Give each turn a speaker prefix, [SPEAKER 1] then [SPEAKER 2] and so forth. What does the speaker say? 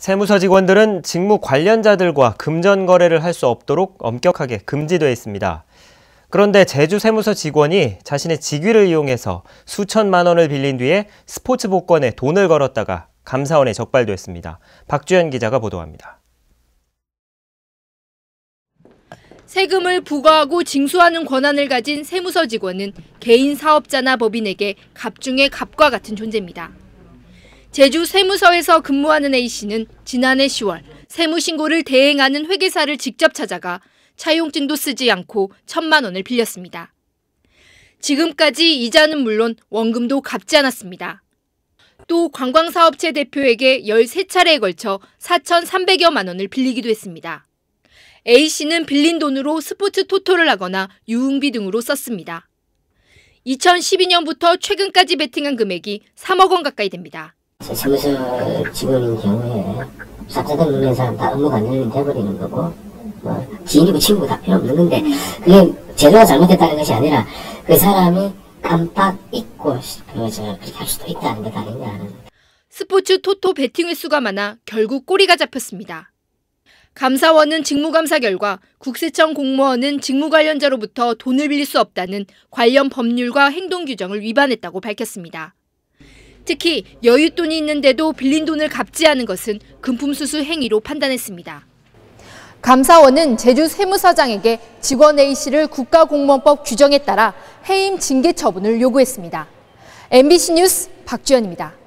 [SPEAKER 1] 세무서 직원들은 직무 관련자들과 금전 거래를 할 수 없도록 엄격하게 금지되어 있습니다. 그런데 제주 세무서 직원이 자신의 직위를 이용해서 수천만 원을 빌린 뒤에 스포츠 복권에 돈을 걸었다가 감사원에 적발됐습니다. 박주현 기자가 보도합니다.
[SPEAKER 2] 세금을 부과하고 징수하는 권한을 가진 세무서 직원은 개인 사업자나 법인에게 갑중의 갑과 같은 존재입니다. 제주 세무서에서 근무하는 A씨는 지난해 10월 세무신고를 대행하는 회계사를 직접 찾아가 차용증도 쓰지 않고 천만 원을 빌렸습니다. 지금까지 이자는 물론 원금도 갚지 않았습니다. 또 관광사업체 대표에게 13차례에 걸쳐 4,300여만 원을 빌리기도 했습니다. A씨는 빌린 돈으로 스포츠 토토를 하거나 유흥비 등으로 썼습니다. 2012년부터 최근까지 베팅한 금액이 3억 원 가까이 됩니다.
[SPEAKER 1] 사무실 직원인 경우에 사적인 문에서 다 업무가 연결이 돼버리는 거고 뭐 지인이고 친구 다 필요 없는 건데 그게 제가 잘못됐다는 것이 아니라 그 사람이 깜빡 잊고 그 그렇게 할 수도 있다는 것아니냐
[SPEAKER 2] 스포츠 토토 베팅 횟수가 많아 결국 꼬리가 잡혔습니다. 감사원은 직무감사 결과 국세청 공무원은 직무 관련자로부터 돈을 빌릴 수 없다는 관련 법률과 행동 규정을 위반했다고 밝혔습니다. 특히 여윳돈이 있는데도 빌린 돈을 갚지 않은 것은 금품수수 행위로 판단했습니다. 감사원은 제주 세무사장에게 직원 A씨를 국가공무원법 규정에 따라 해임 징계 처분을 요구했습니다. MBC 뉴스 박주연입니다.